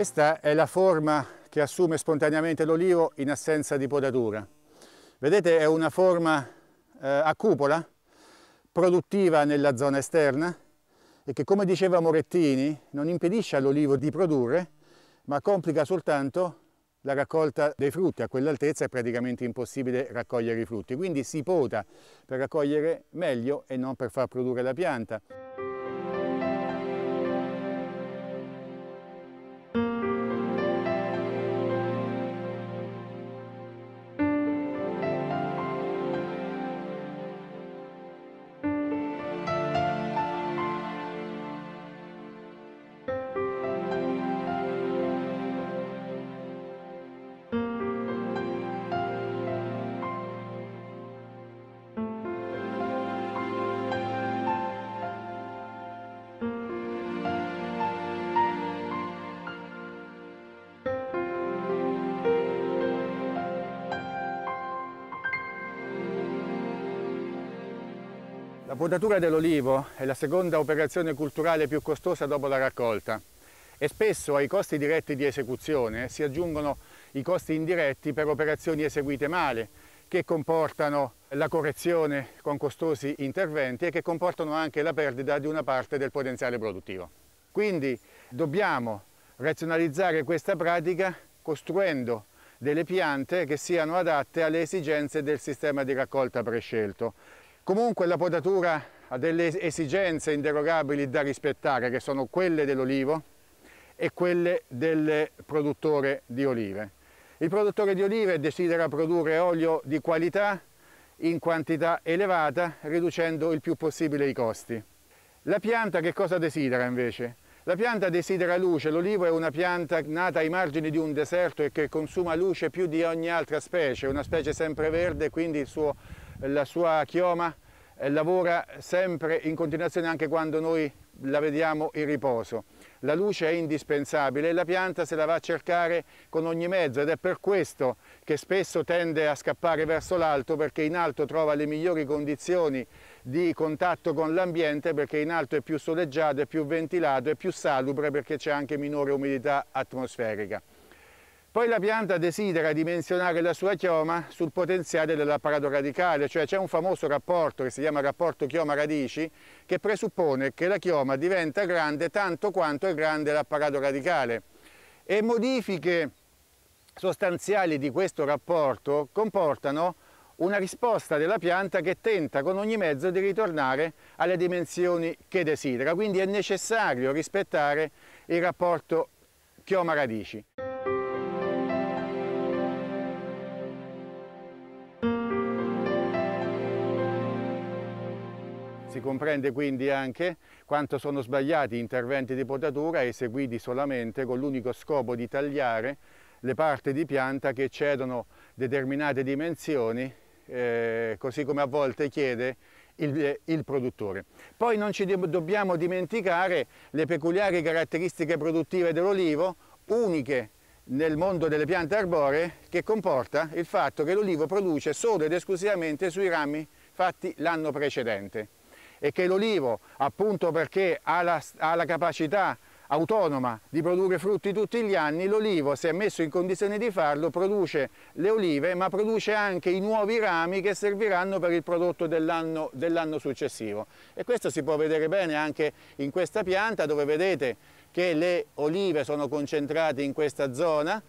Questa è la forma che assume spontaneamente l'olivo in assenza di potatura. Vedete è una forma eh, a cupola, produttiva nella zona esterna e che come diceva Morettini non impedisce all'olivo di produrre ma complica soltanto la raccolta dei frutti a quell'altezza è praticamente impossibile raccogliere i frutti, quindi si pota per raccogliere meglio e non per far produrre la pianta. La potatura dell'olivo è la seconda operazione culturale più costosa dopo la raccolta e spesso ai costi diretti di esecuzione si aggiungono i costi indiretti per operazioni eseguite male che comportano la correzione con costosi interventi e che comportano anche la perdita di una parte del potenziale produttivo. Quindi dobbiamo razionalizzare questa pratica costruendo delle piante che siano adatte alle esigenze del sistema di raccolta prescelto Comunque la potatura ha delle esigenze inderogabili da rispettare, che sono quelle dell'olivo e quelle del produttore di olive. Il produttore di olive desidera produrre olio di qualità in quantità elevata, riducendo il più possibile i costi. La pianta che cosa desidera invece? La pianta desidera luce, l'olivo è una pianta nata ai margini di un deserto e che consuma luce più di ogni altra specie, una specie sempreverde, quindi il suo la sua chioma eh, lavora sempre in continuazione anche quando noi la vediamo in riposo. La luce è indispensabile e la pianta se la va a cercare con ogni mezzo ed è per questo che spesso tende a scappare verso l'alto perché in alto trova le migliori condizioni di contatto con l'ambiente perché in alto è più soleggiato, è più ventilato, è più salubre perché c'è anche minore umidità atmosferica. Poi la pianta desidera dimensionare la sua chioma sul potenziale dell'apparato radicale, cioè c'è un famoso rapporto che si chiama rapporto chioma-radici che presuppone che la chioma diventa grande tanto quanto è grande l'apparato radicale e modifiche sostanziali di questo rapporto comportano una risposta della pianta che tenta con ogni mezzo di ritornare alle dimensioni che desidera, quindi è necessario rispettare il rapporto chioma-radici. Si comprende quindi anche quanto sono sbagliati interventi di potatura eseguiti solamente con l'unico scopo di tagliare le parti di pianta che cedono determinate dimensioni, eh, così come a volte chiede il, eh, il, produttore. Poi non ci dobbiamo dimenticare le peculiari caratteristiche produttive dell'olivo, uniche nel mondo delle piante arboree, che comporta il fatto che l'olivo produce solo ed esclusivamente sui rami fatti l'anno precedente e che l'olivo, appunto perché ha la, ha la capacità autonoma di produrre frutti tutti gli anni, l'olivo se è messo in condizione di farlo produce le olive ma produce anche i nuovi rami che serviranno per il prodotto dell'anno dell successivo e questo si può vedere bene anche in questa pianta dove vedete che le olive sono concentrate in questa zona,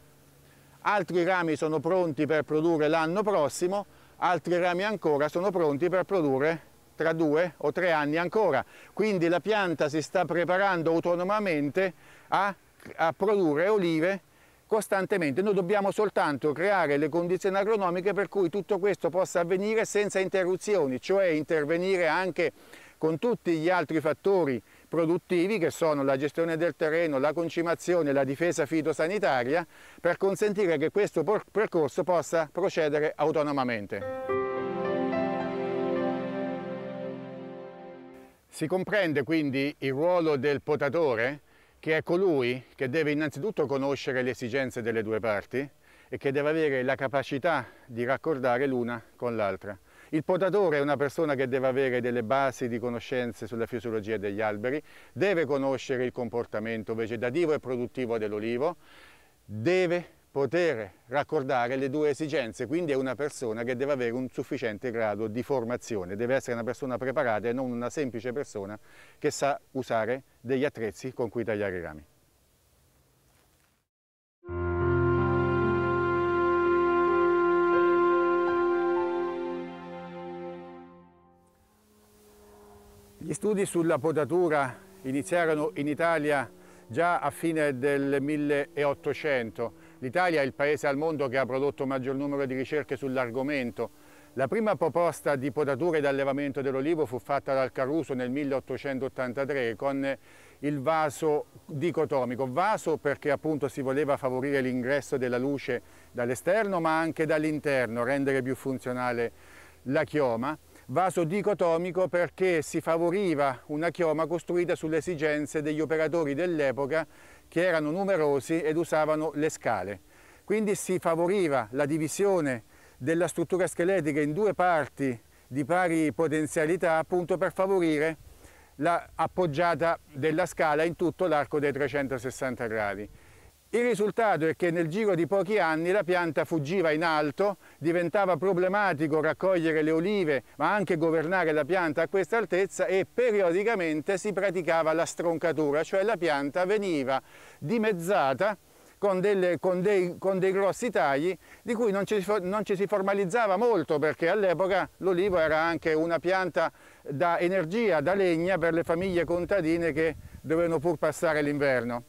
altri rami sono pronti per produrre l'anno prossimo, altri rami ancora sono pronti per produrre tra due o tre anni ancora. Quindi la pianta si sta preparando autonomamente a, a produrre olive costantemente. Noi dobbiamo soltanto creare le condizioni agronomiche per cui tutto questo possa avvenire senza interruzioni, cioè intervenire anche con tutti gli altri fattori produttivi che sono la gestione del terreno, la concimazione, la difesa fitosanitaria per consentire che questo percorso possa procedere autonomamente. Si comprende quindi il ruolo del potatore, che è colui che deve innanzitutto conoscere le esigenze delle due parti e che deve avere la capacità di raccordare l'una con l'altra. Il potatore è una persona che deve avere delle basi di conoscenze sulla fisiologia degli alberi, deve conoscere il comportamento vegetativo e produttivo dell'olivo, deve poter raccordare le due esigenze, quindi è una persona che deve avere un sufficiente grado di formazione, deve essere una persona preparata e non una semplice persona che sa usare degli attrezzi con cui tagliare i rami. Gli studi sulla potatura iniziarono in Italia già a fine del 1800 L'Italia è il paese al mondo che ha prodotto maggior numero di ricerche sull'argomento. La prima proposta di potatura ed allevamento dell'olivo fu fatta dal Caruso nel 1883 con il vaso dicotomico. Vaso perché appunto si voleva favorire l'ingresso della luce dall'esterno ma anche dall'interno, rendere più funzionale la chioma vaso dicotomico perché si favoriva una chioma costruita sulle esigenze degli operatori dell'epoca che erano numerosi ed usavano le scale. Quindi si favoriva la divisione della struttura scheletrica in due parti di pari potenzialità appunto per favorire l'appoggiata della scala in tutto l'arco dei 360 gradi. Il risultato è che nel giro di pochi anni la pianta fuggiva in alto, diventava problematico raccogliere le olive ma anche governare la pianta a questa altezza e periodicamente si praticava la stroncatura, cioè la pianta veniva dimezzata con, delle, con, dei, con, dei, grossi tagli di cui non ci, non ci si formalizzava molto perché all'epoca l'olivo era anche una pianta da energia, da legna per le famiglie contadine che dovevano pur passare l'inverno.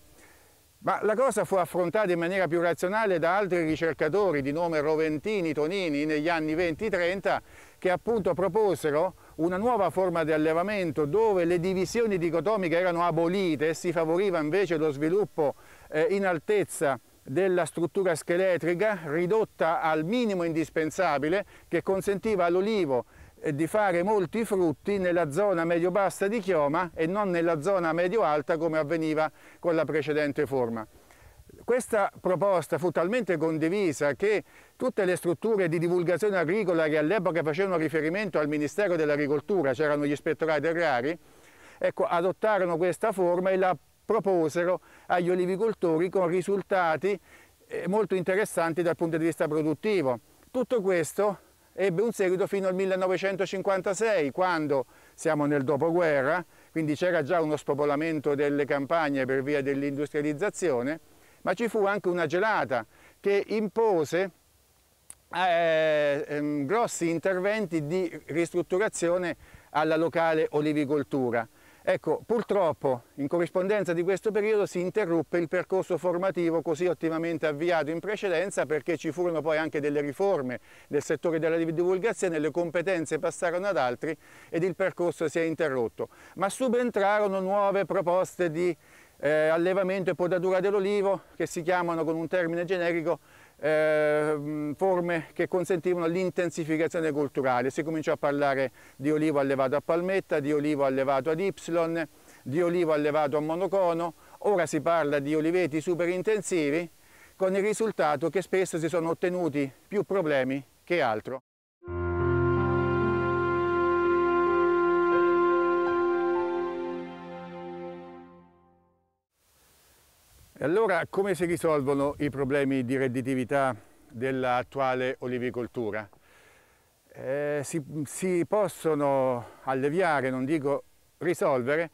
Ma la cosa fu affrontata in maniera più razionale da altri ricercatori di nome Roventini, Tonini, negli anni 20-30, che appunto proposero una nuova forma di allevamento dove le divisioni dicotomiche erano abolite e si favoriva invece lo sviluppo eh, in altezza della struttura scheletrica ridotta al minimo indispensabile che consentiva all'olivo di fare molti frutti nella zona medio-bassa di chioma e non nella zona medio-alta come avveniva con la precedente forma. Questa proposta fu talmente condivisa che tutte le strutture di divulgazione agricola che all'epoca facevano riferimento al Ministero dell'Agricoltura, c'erano gli ispettorati agrari, ecco, adottarono questa forma e la proposero agli olivicoltori con risultati eh, molto interessanti dal punto di vista produttivo. Tutto questo ebbe un seguito fino al 1956, quando siamo nel dopoguerra, quindi c'era già uno spopolamento delle campagne per via dell'industrializzazione, ma ci fu anche una gelata che impose eh, ehm, grossi interventi di ristrutturazione alla locale olivicoltura. Ecco, purtroppo in corrispondenza di questo periodo si interruppe il percorso formativo così ottimamente avviato in precedenza perché ci furono poi anche delle riforme nel settore della divulgazione, le competenze passarono ad altri ed il percorso si è interrotto. Ma subentrarono nuove proposte di eh, allevamento e podatura dell'olivo che si chiamano con un termine generico eh, forme che consentivano l'intensificazione culturale. Si cominciò a parlare di olivo allevato a palmetta, di olivo allevato ad Y, di olivo allevato a monocono, ora si parla di oliveti super intensivi con il risultato che spesso si sono ottenuti più problemi che altro. E allora come si risolvono i problemi di redditività dell'attuale olivicoltura? Eh, si, si, possono alleviare, non dico risolvere,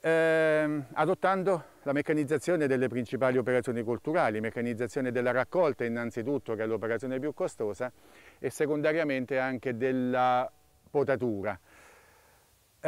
eh, adottando la meccanizzazione delle principali operazioni culturali, meccanizzazione della raccolta innanzitutto che è l'operazione più costosa e secondariamente anche della potatura.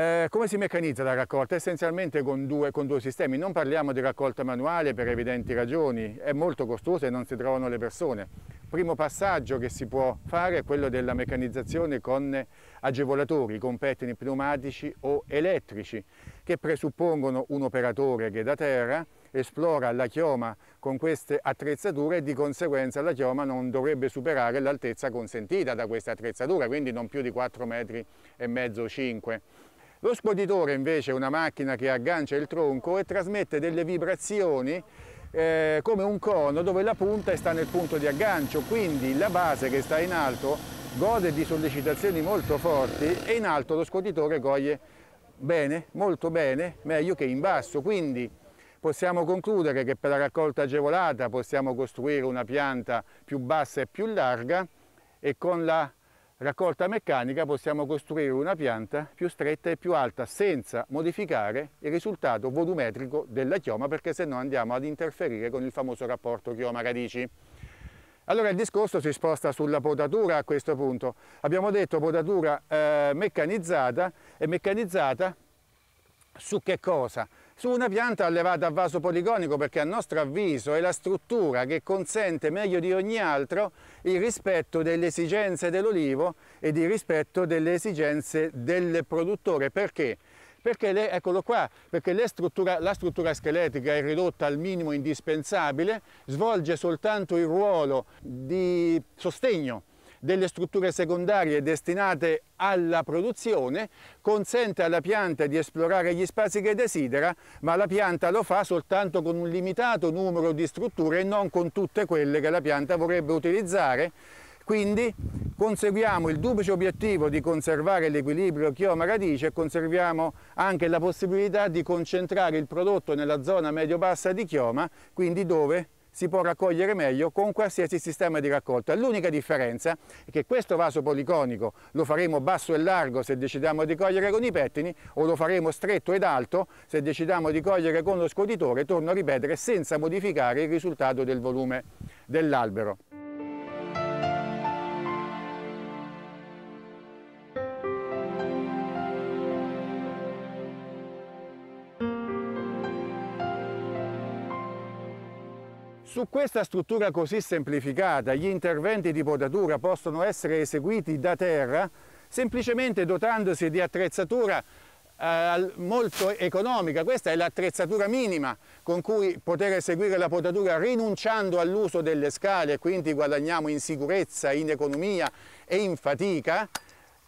Eh, come si meccanizza la raccolta? Essenzialmente con due, con due, sistemi, non parliamo di raccolta manuale per evidenti ragioni, è molto costosa e non si trovano le persone. Primo passaggio che si può fare è quello della meccanizzazione con agevolatori, con pettini pneumatici o elettrici, che presuppongono un operatore che da terra esplora la chioma con queste attrezzature e di conseguenza la chioma non dovrebbe superare l'altezza consentita da queste attrezzature, quindi non più di 4 metri e mezzo 5. Lo scuotitore invece è una macchina che aggancia il tronco e trasmette delle vibrazioni eh, come un cono dove la punta sta nel punto di aggancio, quindi la base che sta in alto gode di sollecitazioni molto forti e in alto lo scuotitore coglie bene, molto bene, meglio che in basso, quindi possiamo concludere che per la raccolta agevolata possiamo costruire una pianta più bassa e più larga e con la raccolta meccanica possiamo costruire una pianta più stretta e più alta senza modificare il risultato volumetrico della chioma perché se no andiamo ad interferire con il famoso rapporto chioma-radici. Allora il discorso si sposta sulla potatura a questo punto. Abbiamo detto potatura eh, meccanizzata e meccanizzata su che cosa? su una pianta allevata a vaso poligonico perché a nostro avviso è la struttura che consente meglio di ogni altro il rispetto delle esigenze dell'olivo e il rispetto delle esigenze del produttore. Perché? Perché, le, eccolo qua, perché struttura, la struttura scheletrica è ridotta al minimo indispensabile, svolge soltanto il ruolo di sostegno delle strutture secondarie destinate alla produzione, consente alla pianta di esplorare gli spazi che desidera, ma la pianta lo fa soltanto con un limitato numero di strutture e non con tutte quelle che la pianta vorrebbe utilizzare. Quindi conseguiamo il duplice obiettivo di conservare l'equilibrio chioma-radice e conserviamo anche la possibilità di concentrare il prodotto nella zona medio-bassa di chioma, quindi dove si può raccogliere meglio con qualsiasi sistema di raccolta. L'unica differenza è che questo vaso policonico lo faremo basso e largo se decidiamo di cogliere con i pettini o lo faremo stretto ed alto se decidiamo di cogliere con lo scoditore, torno a ripetere, senza modificare il risultato del volume dell'albero. Su questa struttura così semplificata gli interventi di potatura possono essere eseguiti da terra semplicemente dotandosi di attrezzatura eh, molto economica, questa è l'attrezzatura minima con cui poter eseguire la potatura rinunciando all'uso delle scale, e quindi guadagniamo in sicurezza, in economia e in fatica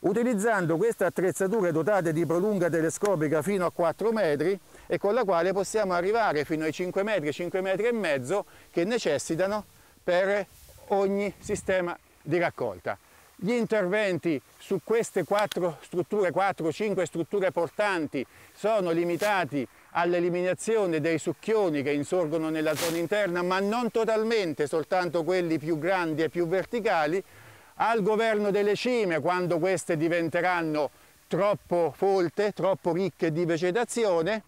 utilizzando queste attrezzature dotate di prolunga telescopica fino a 4 metri e con la quale possiamo arrivare fino ai 5 metri, 5 metri e mezzo che necessitano per ogni sistema di raccolta. Gli interventi su queste 4 strutture, 4-5 strutture portanti sono limitati all'eliminazione dei succhioni che insorgono nella zona interna, ma non totalmente, soltanto quelli più grandi e più verticali, al governo delle cime quando queste diventeranno troppo folte, troppo ricche di vegetazione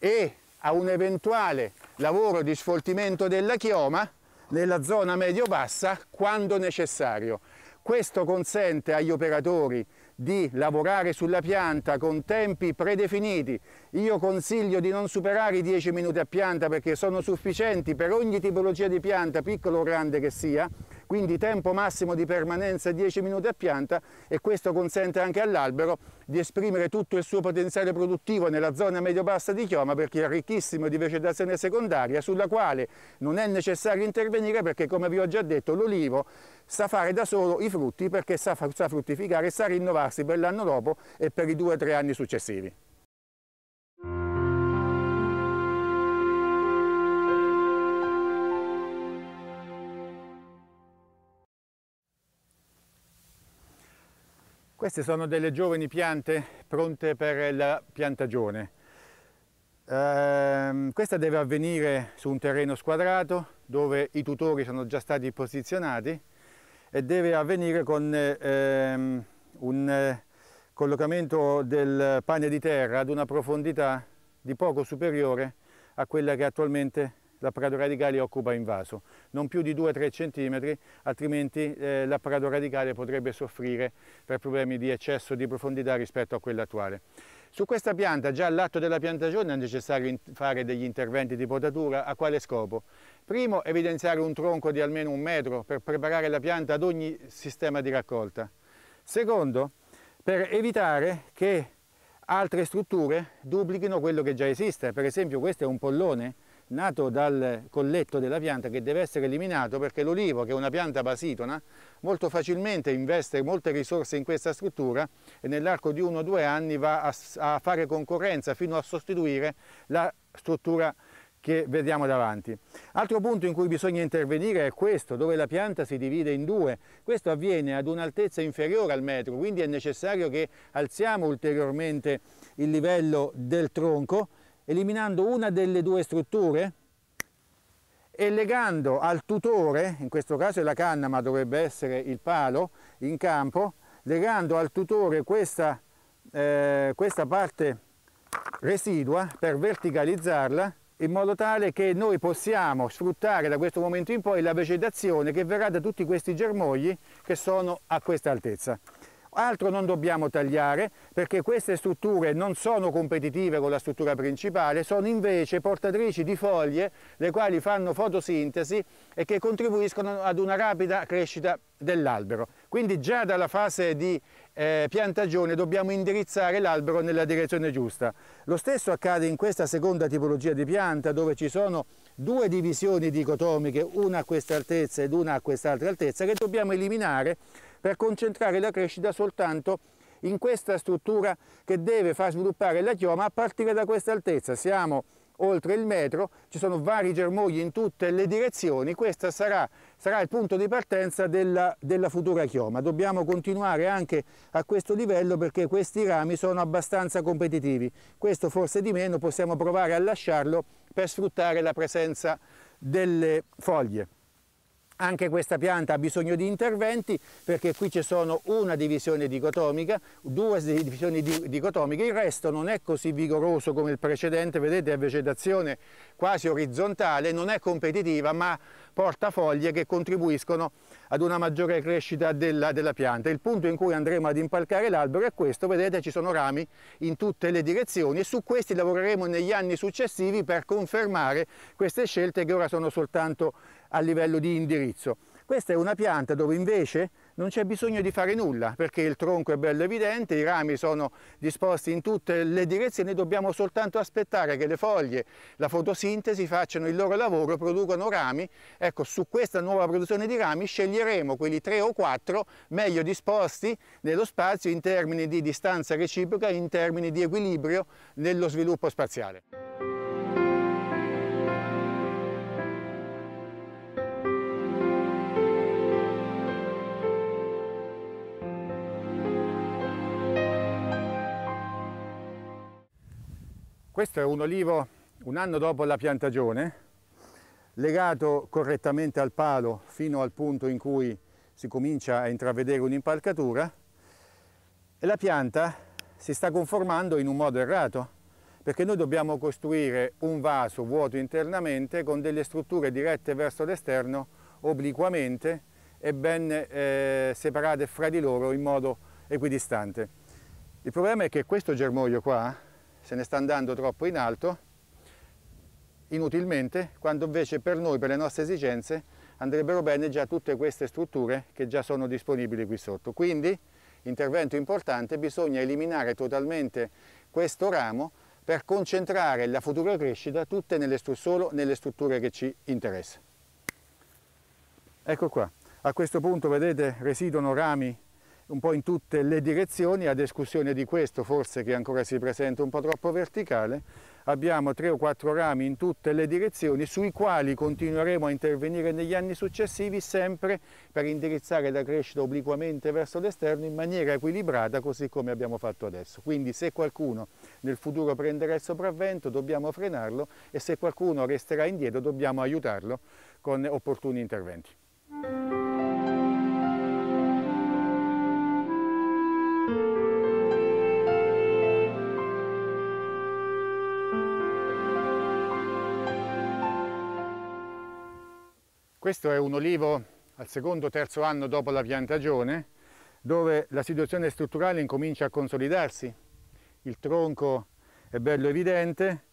e a un eventuale lavoro di sfoltimento della chioma nella zona medio-bassa quando necessario. Questo consente agli operatori di lavorare sulla pianta con tempi predefiniti. Io consiglio di non superare i 10 minuti a pianta perché sono sufficienti per ogni tipologia di pianta, piccola o grande che sia, quindi tempo massimo di permanenza 10 minuti a pianta e questo consente anche all'albero di esprimere tutto il suo potenziale produttivo nella zona medio-bassa di chioma perché è ricchissimo di vegetazione secondaria sulla quale non è necessario intervenire perché come vi ho già detto l'olivo sa fare da solo i frutti perché sa, sa fruttificare e sa rinnovarsi per l'anno dopo e per i due o tre anni successivi. Queste sono delle giovani piante pronte per la piantagione. Ehm, questa deve avvenire su un terreno squadrato dove i tutori sono già stati posizionati e deve avvenire con ehm, un eh, collocamento del pane di terra ad una profondità di poco superiore a quella che attualmente l'apparato radicale occupa in vaso, non più di 2-3 cm, altrimenti eh, l'apparato radicale potrebbe soffrire per problemi di eccesso di profondità rispetto a quella attuale. Su questa pianta, già all'atto della piantagione, è necessario fare degli interventi di potatura. A quale scopo? Primo, evidenziare un tronco di almeno un metro per preparare la pianta ad ogni sistema di raccolta. Secondo, per evitare che altre strutture duplichino quello che già esiste. Per esempio questo è un pollone nato dal colletto della pianta che deve essere eliminato perché l'olivo, che è una pianta basitona, molto facilmente investe molte risorse in questa struttura e nell'arco di uno o due anni va a, a fare concorrenza fino a sostituire la struttura che vediamo davanti. Altro punto in cui bisogna intervenire è questo, dove la pianta si divide in due. Questo avviene ad un'altezza inferiore al metro, quindi è necessario che alziamo ulteriormente il livello del tronco eliminando una delle due strutture e legando al tutore, in questo caso è la canna ma dovrebbe essere il palo in campo, legando al tutore questa, eh, questa parte residua per verticalizzarla in modo tale che noi possiamo sfruttare da questo momento in poi la vegetazione che verrà da tutti questi germogli che sono a questa altezza. Altro non dobbiamo tagliare perché queste strutture non sono competitive con la struttura principale, sono invece portatrici di foglie le quali fanno fotosintesi e che contribuiscono ad una rapida crescita dell'albero. Quindi già dalla fase di eh, piantagione dobbiamo indirizzare l'albero nella direzione giusta. Lo stesso accade in questa seconda tipologia di pianta dove ci sono due divisioni dicotomiche, una a questa altezza ed una a quest'altra altezza, che dobbiamo eliminare per concentrare la crescita soltanto in questa struttura che deve far sviluppare la chioma a partire da questa altezza. Siamo oltre il metro, ci sono vari germogli in tutte le direzioni, questo sarà, sarà, il punto di partenza della, della futura chioma. Dobbiamo continuare anche a questo livello perché questi rami sono abbastanza competitivi. Questo forse di meno, possiamo provare a lasciarlo per sfruttare la presenza delle foglie. Anche questa pianta ha bisogno di interventi perché qui ci sono una divisione dicotomica, due divisioni dicotomiche, il resto non è così vigoroso come il precedente, vedete è vegetazione quasi orizzontale, non è competitiva ma porta foglie che contribuiscono ad una maggiore crescita della, della pianta. Il punto in cui andremo ad impalcare l'albero è questo, vedete ci sono rami in tutte le direzioni e su questi lavoreremo negli anni successivi per confermare queste scelte che ora sono soltanto a livello di indirizzo. Questa è una pianta dove invece non c'è bisogno di fare nulla perché il tronco è bello evidente, i rami sono disposti in tutte le direzioni, dobbiamo soltanto aspettare che le foglie, la fotosintesi facciano il loro lavoro, producano rami. Ecco, su questa nuova produzione di rami sceglieremo quelli tre o quattro meglio disposti nello spazio in termini di distanza reciproca, in termini di equilibrio nello sviluppo spaziale. Questo è un olivo un anno dopo la piantagione, legato correttamente al palo fino al punto in cui si comincia a intravedere un'impalcatura e la pianta si sta conformando in un modo errato perché noi dobbiamo costruire un vaso vuoto internamente con delle strutture dirette verso l'esterno obliquamente e ben eh, separate fra di loro in modo equidistante. Il problema è che questo germoglio qua se ne sta andando troppo in alto, inutilmente, quando invece per noi, per le nostre esigenze, andrebbero bene già tutte queste strutture che già sono disponibili qui sotto. Quindi, intervento importante, bisogna eliminare totalmente questo ramo per concentrare la futura crescita tutte nelle solo nelle strutture che ci interessano. Ecco qua, a questo punto vedete residono rami un po' in tutte le direzioni, a discussione di questo forse che ancora si presenta un po' troppo verticale, abbiamo tre o quattro rami in tutte le direzioni sui quali continueremo a intervenire negli anni successivi sempre per indirizzare la crescita obliquamente verso l'esterno in maniera equilibrata così come abbiamo fatto adesso. Quindi se qualcuno nel futuro prenderà il sopravvento dobbiamo frenarlo e se qualcuno resterà indietro dobbiamo aiutarlo con opportuni interventi. Questo è un olivo al secondo o terzo anno dopo la piantagione, dove la situazione strutturale incomincia a consolidarsi. Il tronco è bello evidente,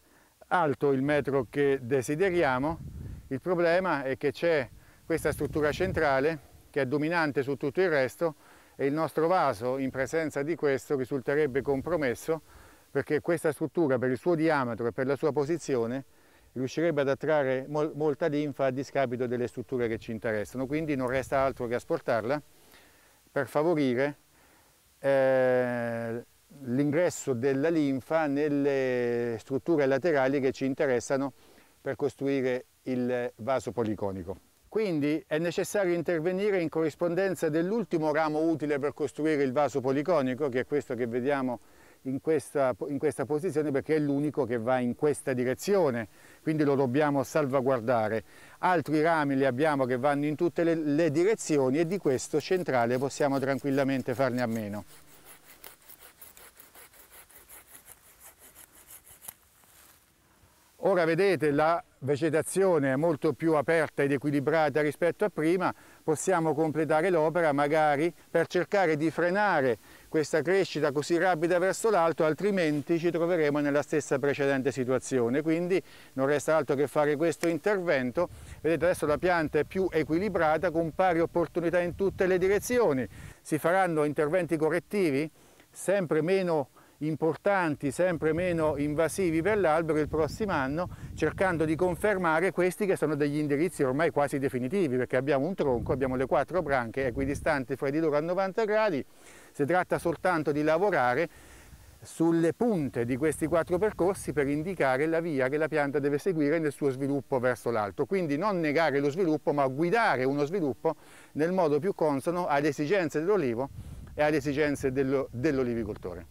alto il metro che desideriamo, il problema è che c'è questa struttura centrale che è dominante su tutto il resto e il nostro vaso in presenza di questo risulterebbe compromesso perché questa struttura per il suo diametro e per la sua posizione riuscirebbe ad attrarre mol molta linfa a discapito delle strutture che ci interessano, quindi non resta altro che asportarla per favorire eh, l'ingresso della linfa nelle strutture laterali che ci interessano per costruire il vaso policonico. Quindi è necessario intervenire in corrispondenza dell'ultimo ramo utile per costruire il vaso policonico, che è questo che vediamo in questa, in questa posizione perché è l'unico che va in questa direzione, quindi lo dobbiamo salvaguardare. Altri rami li abbiamo che vanno in tutte le, le direzioni e di questo centrale possiamo tranquillamente farne a meno. Ora vedete la vegetazione è molto più aperta ed equilibrata rispetto a prima, possiamo completare l'opera magari per cercare di frenare questa crescita così rapida verso l'alto, altrimenti ci troveremo nella stessa precedente situazione. Quindi non resta altro che fare questo intervento. Vedete adesso la pianta è più equilibrata con pari opportunità in tutte le direzioni. Si faranno interventi correttivi sempre meno importanti, sempre meno invasivi per l'albero il prossimo anno, cercando di confermare questi che sono degli indirizzi ormai quasi definitivi, perché abbiamo un tronco, abbiamo le quattro branche equidistanti fra di loro a 90 gradi, si tratta soltanto di lavorare sulle punte di questi quattro percorsi per indicare la via che la pianta deve seguire nel suo sviluppo verso l'alto, quindi non negare lo sviluppo ma guidare uno sviluppo nel modo più consono alle esigenze dell'olivo e alle esigenze dell'olivicoltore.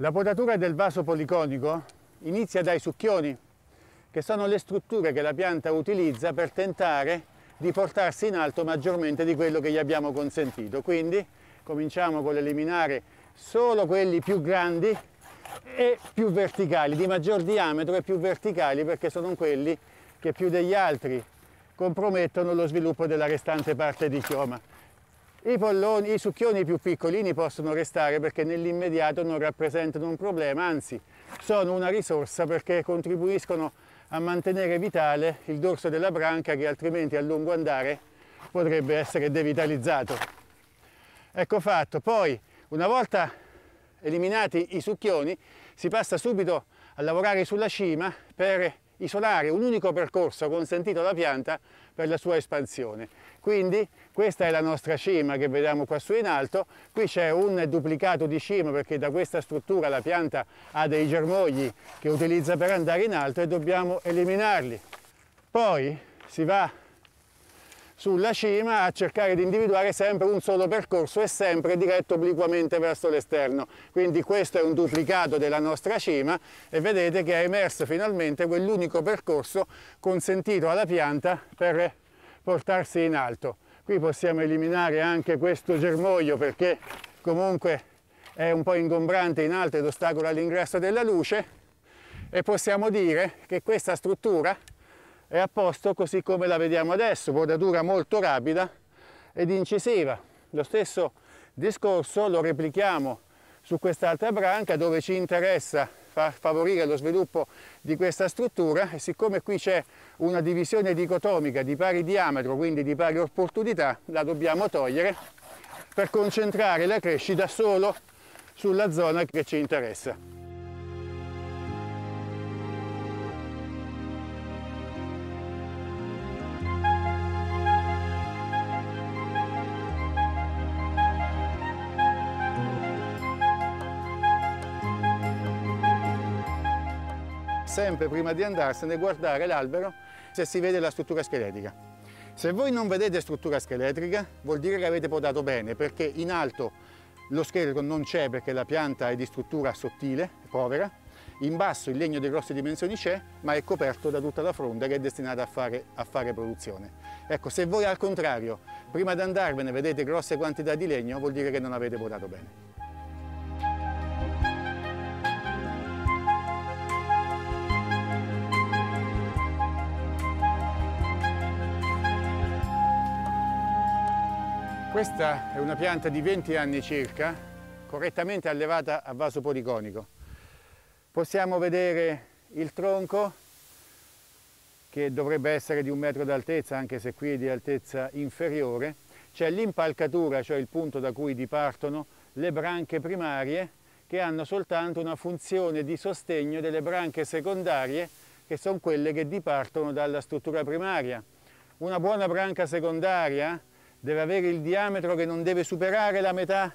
La potatura del vaso policonico inizia dai succhioni, che sono le strutture che la pianta utilizza per tentare di portarsi in alto maggiormente di quello che gli abbiamo consentito. Quindi cominciamo con l'eliminare solo quelli più grandi e più verticali, di maggior diametro e più verticali perché sono quelli che più degli altri compromettono lo sviluppo della restante parte di chioma. I polloni, i succhioni più piccolini possono restare perché nell'immediato non rappresentano un problema, anzi sono una risorsa perché contribuiscono a mantenere vitale il dorso della branca che altrimenti a lungo andare potrebbe essere devitalizzato. Ecco fatto, poi una volta eliminati i succhioni si passa subito a lavorare sulla cima per isolare un unico percorso consentito alla pianta per la sua espansione. Quindi questa è la nostra cima che vediamo qua su in alto, qui c'è un duplicato di cima perché da questa struttura la pianta ha dei germogli che utilizza per andare in alto e dobbiamo eliminarli. Poi si va sulla cima a cercare di individuare sempre un solo percorso e sempre diretto obliquamente verso l'esterno. Quindi questo è un duplicato della nostra cima e vedete che è emerso finalmente quell'unico percorso consentito alla pianta per portarsi in alto. Qui possiamo eliminare anche questo germoglio perché comunque è un po' ingombrante in alto ed ostacola l'ingresso della luce e possiamo dire che questa struttura è a posto così come la vediamo adesso, potatura molto rapida ed incisiva. Lo stesso discorso lo replichiamo su quest'altra branca dove ci interessa far favorire lo sviluppo di questa struttura e siccome qui c'è una divisione dicotomica di pari diametro, quindi di pari opportunità, la dobbiamo togliere per concentrare la crescita solo sulla zona che ci interessa. sempre prima di andarsene guardare l'albero se si vede la struttura scheletrica. Se voi non vedete struttura scheletrica vuol dire che avete podato bene perché in alto lo scheletro non c'è perché la pianta è di struttura sottile, povera, in basso il legno di grosse dimensioni c'è ma è coperto da tutta la fronda che è destinata a fare, a fare produzione. Ecco, se voi al contrario prima di andarvene vedete grosse quantità di legno vuol dire che non avete podato bene. Questa è una pianta di 20 anni circa, correttamente allevata a vaso policonico. Possiamo vedere il tronco che dovrebbe essere di un metro d'altezza, anche se qui è di altezza inferiore. C'è l'impalcatura, cioè il punto da cui dipartono le branche primarie che hanno soltanto una funzione di sostegno delle branche secondarie che sono quelle che dipartono dalla struttura primaria. Una buona branca secondaria deve avere il diametro che non deve superare la metà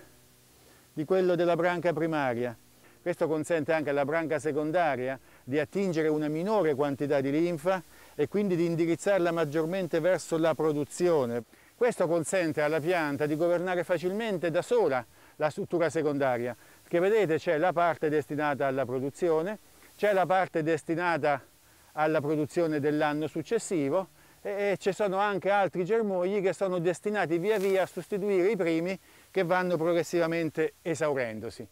di quello della branca primaria. Questo consente anche alla branca secondaria di attingere una minore quantità di linfa e quindi di indirizzarla maggiormente verso la produzione. Questo consente alla pianta di governare facilmente da sola la struttura secondaria, perché vedete c'è la parte destinata alla produzione, c'è la parte destinata alla produzione dell'anno successivo e ci sono anche altri germogli che sono destinati via via a sostituire i primi che vanno progressivamente esaurendosi.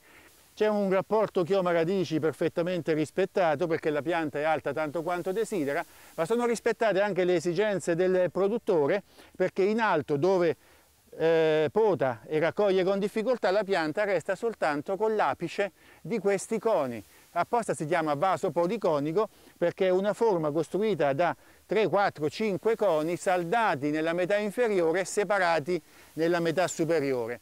C'è un rapporto chioma-radici perfettamente rispettato perché la pianta è alta tanto quanto desidera, ma sono rispettate anche le esigenze del produttore perché in alto dove eh, pota e raccoglie con difficoltà la pianta resta soltanto con l'apice di questi coni. Apposta si chiama vaso policonico perché è una forma costruita da 3, 4, 5 coni saldati nella metà inferiore e separati nella metà superiore.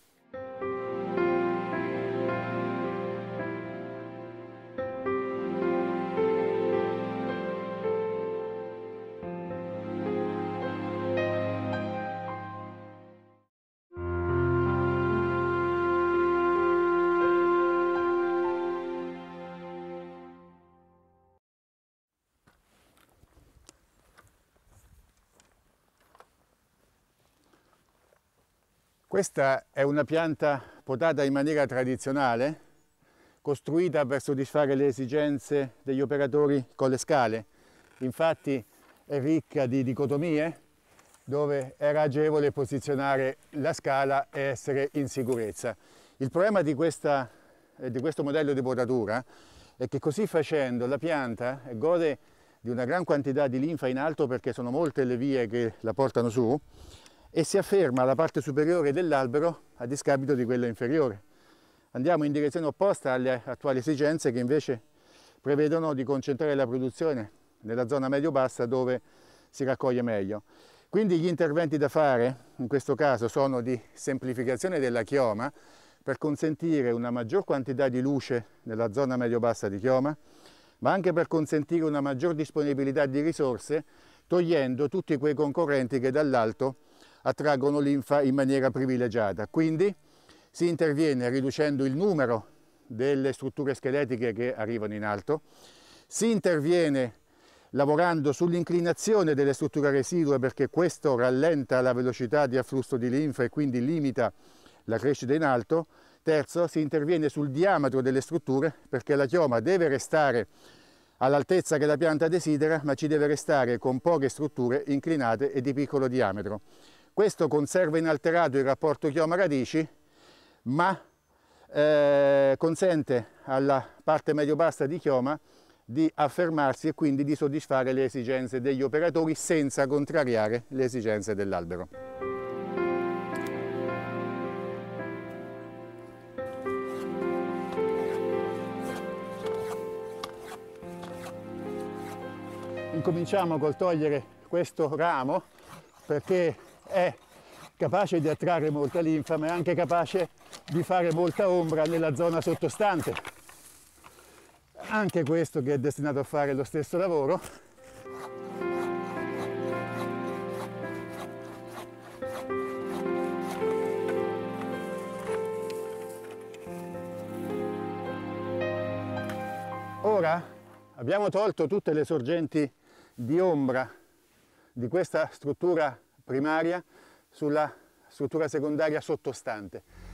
Questa è una pianta potata in maniera tradizionale, costruita per soddisfare le esigenze degli operatori con le scale. Infatti è ricca di dicotomie, dove era agevole posizionare la scala e essere in sicurezza. Il problema di, questa, eh, di questo modello di potatura è che così facendo la pianta gode di una gran quantità di linfa in alto perché sono molte le vie che la portano su, e si afferma la parte superiore dell'albero a discapito di quella inferiore. Andiamo in direzione opposta alle attuali esigenze che invece prevedono di concentrare la produzione nella zona medio-bassa dove si raccoglie meglio. Quindi gli interventi da fare in questo caso sono di semplificazione della chioma per consentire una maggior quantità di luce nella zona medio-bassa di chioma, ma anche per consentire una maggior disponibilità di risorse togliendo tutti quei concorrenti che dall'alto attraggono linfa in maniera privilegiata. Quindi si interviene riducendo il numero delle strutture scheletriche che arrivano in alto, si interviene lavorando sull'inclinazione delle strutture residue perché questo rallenta la velocità di afflusso di linfa e quindi limita la crescita in alto. Terzo, si interviene sul diametro delle strutture perché la chioma deve restare all'altezza che la pianta desidera ma ci deve restare con poche strutture inclinate e di piccolo diametro. Questo conserva inalterato il rapporto chioma-radici, ma eh, consente alla parte medio-bassa di chioma di affermarsi e quindi di soddisfare le esigenze degli operatori senza contrariare le esigenze dell'albero. Incominciamo col togliere questo ramo perché è capace di attrarre molta linfa ma è anche capace di fare molta ombra nella zona sottostante. Anche questo che è destinato a fare lo stesso lavoro. Ora abbiamo tolto tutte le sorgenti di ombra di questa struttura primaria sulla struttura secondaria sottostante.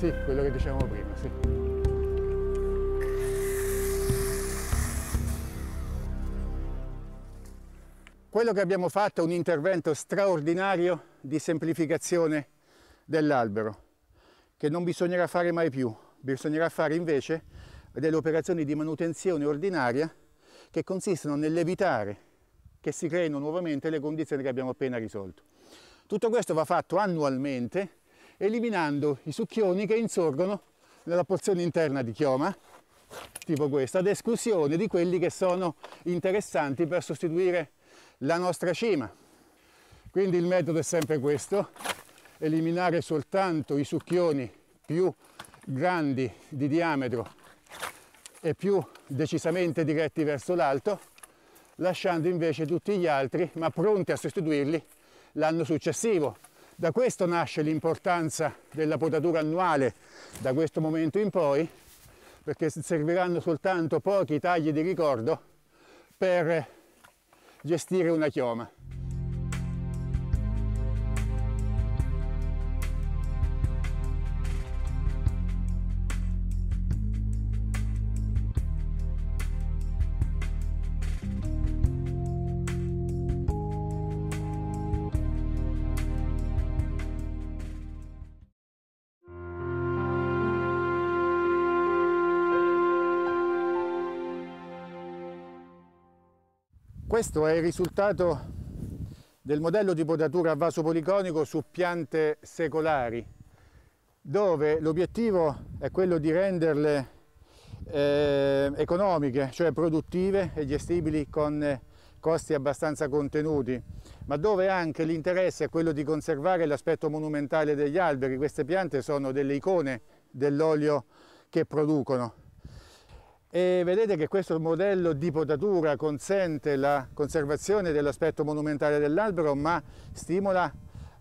Sì, quello che dicevamo prima, sì. Quello che abbiamo fatto è un intervento straordinario di semplificazione dell'albero, che non bisognerà fare mai più, bisognerà fare invece delle operazioni di manutenzione ordinaria che consistono nell'evitare che si creino nuovamente le condizioni che abbiamo appena risolto. Tutto questo va fatto annualmente eliminando i succhioni che insorgono nella porzione interna di chioma, tipo questa, ad esclusione di quelli che sono interessanti per sostituire la nostra cima. Quindi il metodo è sempre questo, eliminare soltanto i succhioni più grandi di diametro e più decisamente diretti verso l'alto, lasciando invece tutti gli altri, ma pronti a sostituirli l'anno successivo, da questo nasce l'importanza della potatura annuale da questo momento in poi, perché serviranno soltanto pochi tagli di ricordo per gestire una chioma. Questo è il risultato del modello di potatura a vaso policonico su piante secolari, dove l'obiettivo è quello di renderle eh, economiche, cioè produttive e gestibili con eh, costi abbastanza contenuti, ma dove anche l'interesse è quello di conservare l'aspetto monumentale degli alberi. Queste piante sono delle icone dell'olio che producono e vedete che questo modello di potatura consente la conservazione dell'aspetto monumentale dell'albero ma stimola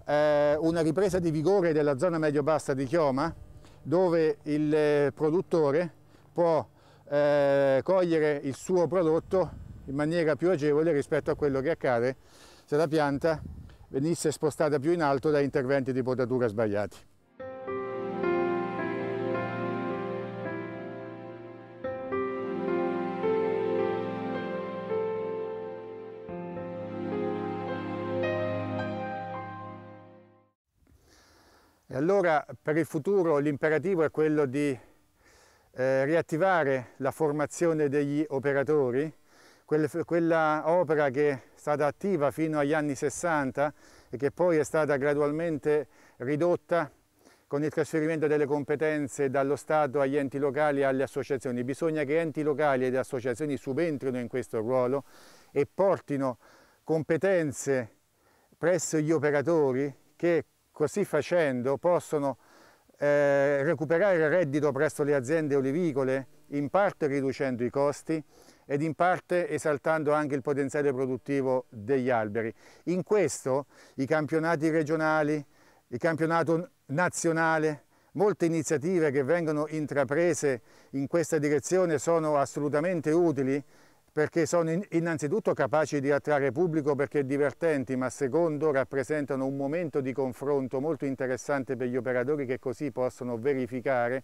eh, una ripresa di vigore della zona medio-bassa di Chioma dove il eh, produttore può eh, cogliere il suo prodotto in maniera più agevole rispetto a quello che accade se la pianta venisse spostata più in alto da interventi di potatura sbagliati. E allora per il futuro l'imperativo è quello di eh, riattivare la formazione degli operatori, quelle, quella opera che è stata attiva fino agli anni 60 e che poi è stata gradualmente ridotta con il trasferimento delle competenze dallo Stato agli enti locali e alle associazioni. Bisogna che enti locali ed associazioni subentrino in questo ruolo e portino competenze presso gli operatori che Così facendo possono eh, recuperare reddito presso le aziende olivicole, in parte riducendo i costi ed in parte esaltando anche il potenziale produttivo degli alberi. In questo i campionati regionali, il campionato nazionale, molte iniziative che vengono intraprese in questa direzione sono assolutamente utili perché sono innanzitutto capaci di attrarre pubblico perché divertenti, ma secondo rappresentano un momento di confronto molto interessante per gli operatori che così possono verificare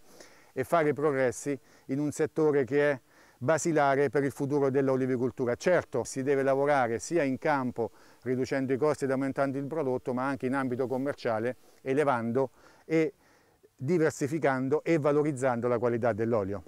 e fare progressi in un settore che è basilare per il futuro dell'olivicoltura. Certo si deve lavorare sia in campo riducendo i costi ed aumentando il prodotto, ma anche in ambito commerciale elevando e diversificando e valorizzando la qualità dell'olio.